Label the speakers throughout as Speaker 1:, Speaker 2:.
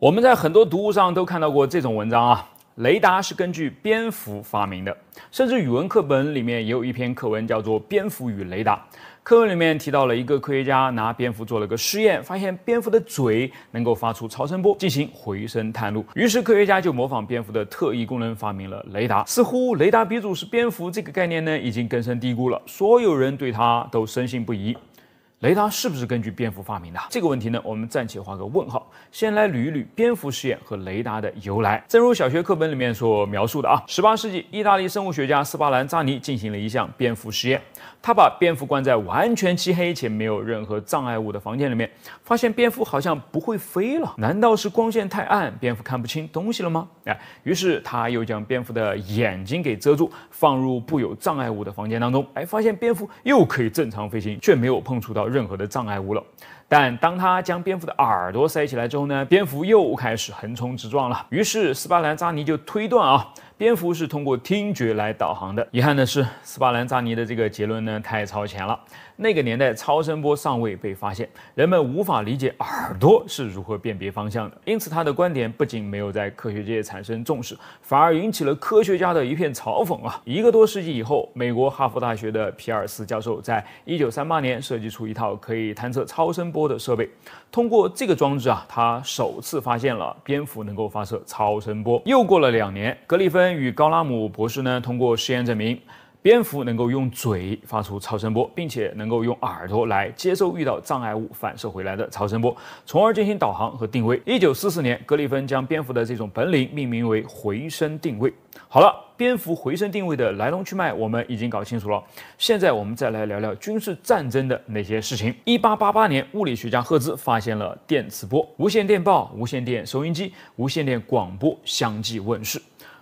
Speaker 1: 我们在很多读物上都看到过这种文章啊，雷达是根据蝙蝠发明的，甚至语文课本里面也有一篇课文叫做《蝙蝠与雷达》。课文里面提到了一个科学家拿蝙蝠做了个实验，发现蝙蝠的嘴能够发出超声波进行回声探路，于是科学家就模仿蝙蝠的特异功能发明了雷达。似乎雷达鼻祖是蝙蝠这个概念呢，已经根深蒂固了，所有人对它都深信不疑。雷达是不是根据蝙蝠发明的这个问题呢？我们暂且画个问号。先来捋一捋蝙蝠实验和雷达的由来。正如小学课本里面所描述的啊，十八世纪，意大利生物学家斯巴兰扎尼进行了一项蝙蝠实验。他把蝙蝠关在完全漆黑且没有任何障碍物的房间里面，发现蝙蝠好像不会飞了。难道是光线太暗，蝙蝠看不清东西了吗？哎，于是他又将蝙蝠的眼睛给遮住，放入不有障碍物的房间当中，哎，发现蝙蝠又可以正常飞行，却没有碰触到。任何的障碍物了，但当他将蝙蝠的耳朵塞起来之后呢，蝙蝠又开始横冲直撞了。于是斯巴兰扎尼就推断啊。蝙蝠是通过听觉来导航的。遗憾的是，斯巴兰扎尼的这个结论呢太超前了，那个年代超声波尚未被发现，人们无法理解耳朵是如何辨别方向的。因此，他的观点不仅没有在科学界产生重视，反而引起了科学家的一片嘲讽啊！一个多世纪以后，美国哈佛大学的皮尔斯教授在1938年设计出一套可以探测超声波的设备。通过这个装置啊，他首次发现了蝙蝠能够发射超声波。又过了两年，格里芬。与高拉姆博士呢，通过实验证明，蝙蝠能够用嘴发出超声波，并且能够用耳朵来接收遇到障碍物反射回来的超声波，从而进行导航和定位。一九四四年，格里芬将蝙蝠的这种本领命名为回声定位。好了，蝙蝠回声定位的来龙去脉我们已经搞清楚了。现在我们再来聊聊军事战争的那些事情。一八八八年，物理学家赫兹发现了电磁波，无线电报、无线电收音机、无线电广播相继问世。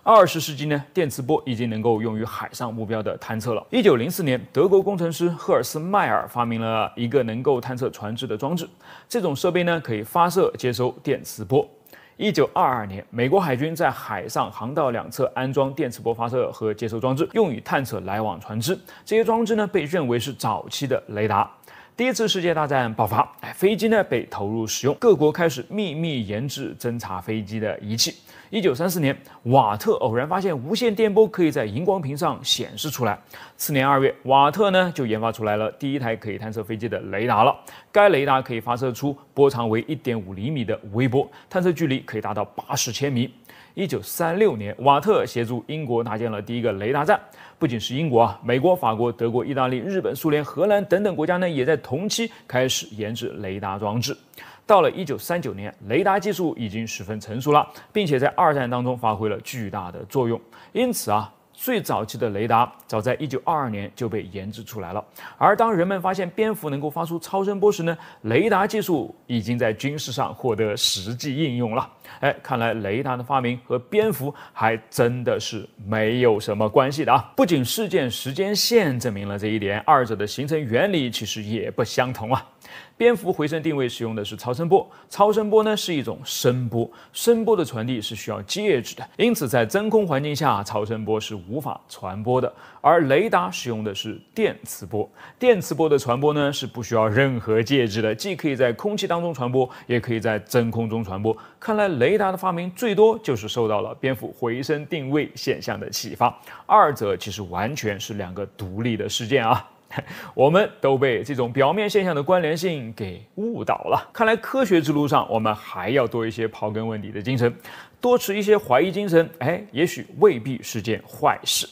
Speaker 1: 二十世纪呢，电磁波已经能够用于海上目标的探测了。一九零四年，德国工程师赫尔斯迈尔发明了一个能够探测船只的装置，这种设备呢可以发射、接收电磁波。一九二二年，美国海军在海上航道两侧安装电磁波发射和接收装置，用于探测来往船只。这些装置呢被认为是早期的雷达。第一次世界大战爆发，哎，飞机呢被投入使用，各国开始秘密研制侦察飞机的仪器。一九三四年，瓦特偶然发现无线电波可以在荧光屏上显示出来。次年二月，瓦特呢就研发出来了第一台可以探测飞机的雷达了。该雷达可以发射出波长为一点五厘米的微波，探测距离可以达到八十千米。一九三六年，瓦特协助英国搭建了第一个雷达站。不仅是英国啊，美国、法国、德国、意大利、日本、苏联、荷兰等等国家呢，也在同期开始研制雷达装置。到了一九三九年，雷达技术已经十分成熟了，并且在二战当中发挥了巨大的作用。因此啊。最早期的雷达，早在一九二二年就被研制出来了。而当人们发现蝙蝠能够发出超声波时呢，雷达技术已经在军事上获得实际应用了。哎，看来雷达的发明和蝙蝠还真的是没有什么关系的啊！不仅事件时间线证明了这一点，二者的形成原理其实也不相同啊。蝙蝠回声定位使用的是超声波，超声波呢是一种声波，声波的传递是需要介质的，因此在真空环境下，超声波是无法传播的。而雷达使用的是电磁波，电磁波的传播呢是不需要任何介质的，既可以在空气当中传播，也可以在真空中传播。看来雷达的发明最多就是受到了蝙蝠回声定位现象的启发，二者其实完全是两个独立的事件啊。我们都被这种表面现象的关联性给误导了。看来科学之路上，我们还要多一些刨根问底的精神，多持一些怀疑精神。哎，也许未必是件坏事。